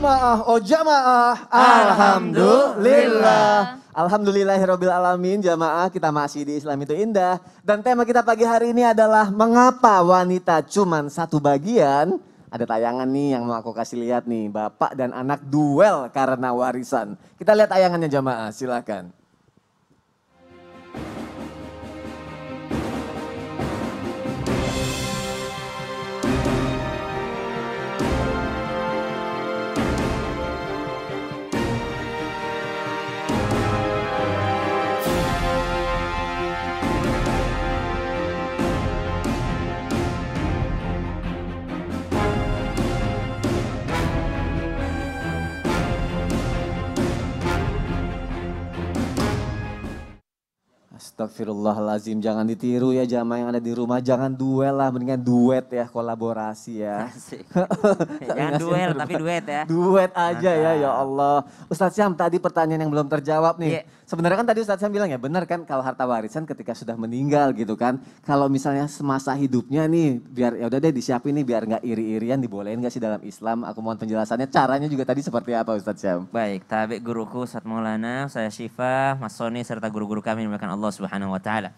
jamaah, oh jamaah. Alhamdulillah. Alhamdulillahirabbil alamin jamaah kita masih di Islam itu indah dan tema kita pagi hari ini adalah mengapa wanita cuman satu bagian? Ada tayangan nih yang mau aku kasih lihat nih, bapak dan anak duel karena warisan. Kita lihat tayangannya jamaah, silakan. Astagfirullahalazim, jangan ditiru ya jamaah yang ada di rumah, jangan duel lah, mendingan duet ya, kolaborasi ya. jangan duel tapi duet ya. Duet aja ya, ya Allah. Ustadz Syam tadi pertanyaan yang belum terjawab nih. Yeah. Sebenarnya kan tadi Ustadz Syam bilang ya, benar kan kalau harta warisan ketika sudah meninggal gitu kan. Kalau misalnya semasa hidupnya nih, biar ya udah deh disiapin nih biar nggak iri-irian, dibolehin nggak sih dalam Islam? Aku mohon penjelasannya, caranya juga tadi seperti apa Ustadz Syam? Baik, tabik guruku Ustadz Maulana, saya Syifa, Mas Soni, serta guru-guru kami yang Allah Subhanahu wa taala.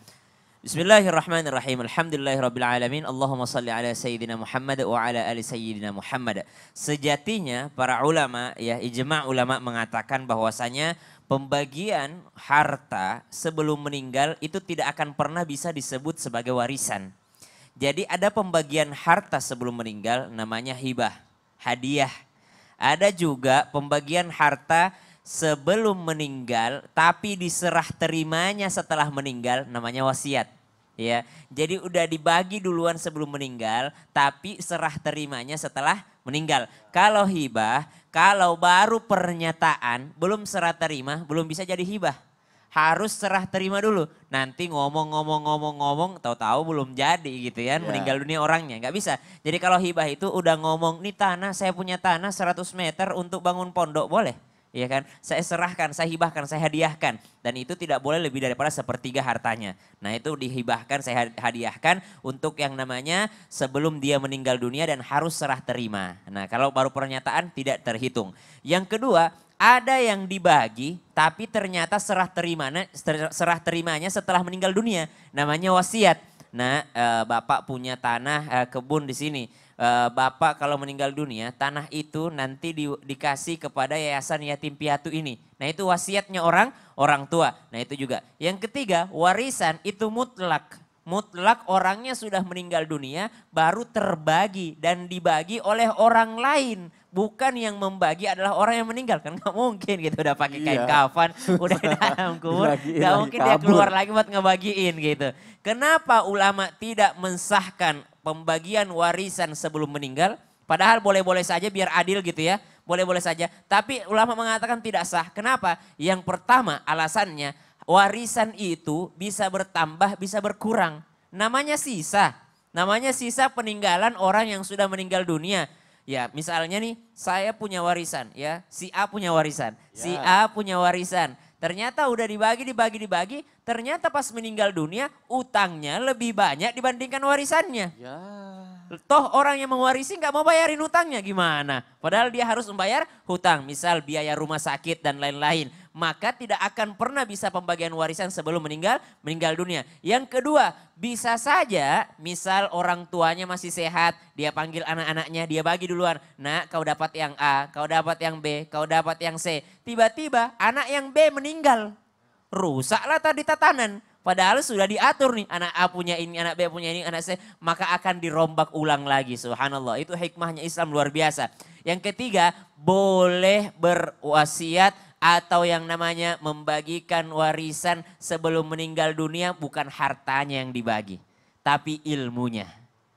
Bismillahirrahmanirrahim. Alhamdulillahirabbil alamin. Allahumma shalli ala sayyidina Muhammad wa ala ali sayyidina Muhammad. Sejatinya para ulama ya ijma ulama mengatakan bahwasanya pembagian harta sebelum meninggal itu tidak akan pernah bisa disebut sebagai warisan. Jadi ada pembagian harta sebelum meninggal namanya hibah, hadiah. Ada juga pembagian harta sebelum meninggal tapi diserah terimanya setelah meninggal namanya wasiat ya jadi udah dibagi duluan sebelum meninggal tapi serah terimanya setelah meninggal kalau hibah kalau baru pernyataan belum serah terima belum bisa jadi hibah harus serah terima dulu nanti ngomong-ngomong-ngomong-ngomong tahu-tahu belum jadi gitu ya yeah. meninggal dunia orangnya nggak bisa jadi kalau hibah itu udah ngomong nih tanah saya punya tanah 100 meter untuk bangun pondok boleh ya kan? Saya serahkan, saya hibahkan, saya hadiahkan. Dan itu tidak boleh lebih daripada sepertiga hartanya. Nah itu dihibahkan, saya hadiahkan untuk yang namanya sebelum dia meninggal dunia dan harus serah terima. Nah kalau baru pernyataan tidak terhitung. Yang kedua, ada yang dibagi tapi ternyata serah terimanya serah terimanya setelah meninggal dunia namanya wasiat. Nah, e, Bapak punya tanah e, kebun di sini. Eh, Bapak kalau meninggal dunia, tanah itu nanti di, dikasih kepada yayasan yatim piatu ini. Nah itu wasiatnya orang, orang tua. Nah itu juga. Yang ketiga, warisan itu mutlak. Mutlak orangnya sudah meninggal dunia, baru terbagi dan dibagi oleh orang lain bukan yang membagi adalah orang yang meninggal kan Gak mungkin gitu udah pakai iya. kain kafan udah dalam kubur nggak mungkin kabur. dia keluar lagi buat ngebagiin gitu kenapa ulama tidak mensahkan pembagian warisan sebelum meninggal. Padahal boleh-boleh saja biar adil gitu ya. Boleh-boleh saja. Tapi ulama mengatakan tidak sah. Kenapa? Yang pertama alasannya warisan itu bisa bertambah, bisa berkurang. Namanya sisa. Namanya sisa peninggalan orang yang sudah meninggal dunia. Ya, misalnya nih, saya punya warisan, ya. Si A punya warisan, si ya. A punya warisan, Ternyata udah dibagi, dibagi, dibagi. Ternyata pas meninggal dunia utangnya lebih banyak dibandingkan warisannya. Ya. Toh orang yang mewarisi nggak mau bayarin utangnya gimana? Padahal dia harus membayar hutang. Misal biaya rumah sakit dan lain-lain maka tidak akan pernah bisa pembagian warisan sebelum meninggal meninggal dunia. Yang kedua, bisa saja misal orang tuanya masih sehat, dia panggil anak-anaknya, dia bagi duluan. Nah, kau dapat yang A, kau dapat yang B, kau dapat yang C. Tiba-tiba anak yang B meninggal. Rusaklah tadi tatanan. Padahal sudah diatur nih anak A punya ini, anak B punya ini, anak C. Maka akan dirombak ulang lagi subhanallah. Itu hikmahnya Islam luar biasa. Yang ketiga boleh berwasiat atau yang namanya membagikan warisan sebelum meninggal dunia bukan hartanya yang dibagi, tapi ilmunya.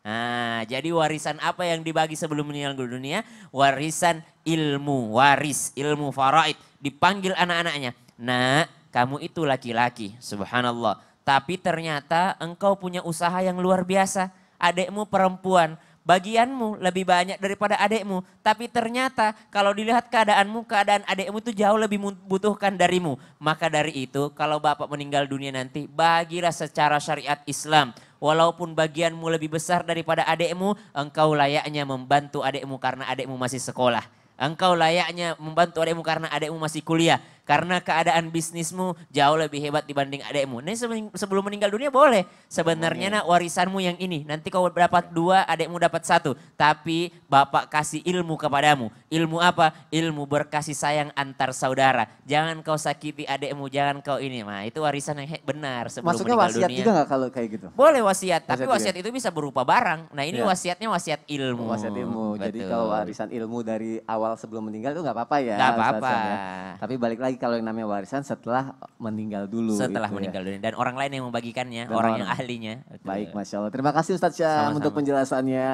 Nah, jadi warisan apa yang dibagi sebelum meninggal dunia? Warisan ilmu, waris, ilmu faraid. Dipanggil anak-anaknya, nah kamu itu laki-laki, subhanallah. Tapi ternyata engkau punya usaha yang luar biasa. adekmu perempuan, bagianmu lebih banyak daripada adikmu. Tapi ternyata kalau dilihat keadaanmu, keadaan adikmu itu jauh lebih membutuhkan darimu. Maka dari itu kalau bapak meninggal dunia nanti bagilah secara syariat Islam. Walaupun bagianmu lebih besar daripada adikmu, engkau layaknya membantu adikmu karena adikmu masih sekolah. Engkau layaknya membantu adikmu karena adikmu masih kuliah. Karena keadaan bisnismu jauh lebih hebat dibanding adekmu. Ini sebelum meninggal dunia boleh. Sebenarnya nak warisanmu yang ini. Nanti kau dapat dua, adekmu dapat satu. Tapi bapak kasih ilmu kepadamu. Ilmu apa? Ilmu berkasih sayang antar saudara. Jangan kau sakiti adekmu, jangan kau ini. Nah, itu warisan yang benar sebelum Maksudnya meninggal wasiat juga gak kalau kayak gitu? Boleh wasiat, wasiat tapi wasiat itu bisa berupa barang. Nah ini ya. wasiatnya wasiat ilmu. Oh, wasiat ilmu. Betul. Jadi kalau warisan ilmu dari awal sebelum meninggal itu gak apa-apa ya. Gak apa-apa. Ya. Tapi balik lagi lagi kalau yang namanya warisan setelah meninggal dulu. Setelah itu, ya. meninggal ya. dulu dan orang lain yang membagikannya, orang, orang yang ahlinya. Itu. Baik, masya Allah. Terima kasih Ustaz Syam Sama-sama. untuk penjelasannya.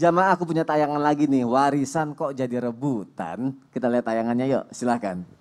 Jamaah aku punya tayangan lagi nih, warisan kok jadi rebutan. Kita lihat tayangannya yuk, silahkan.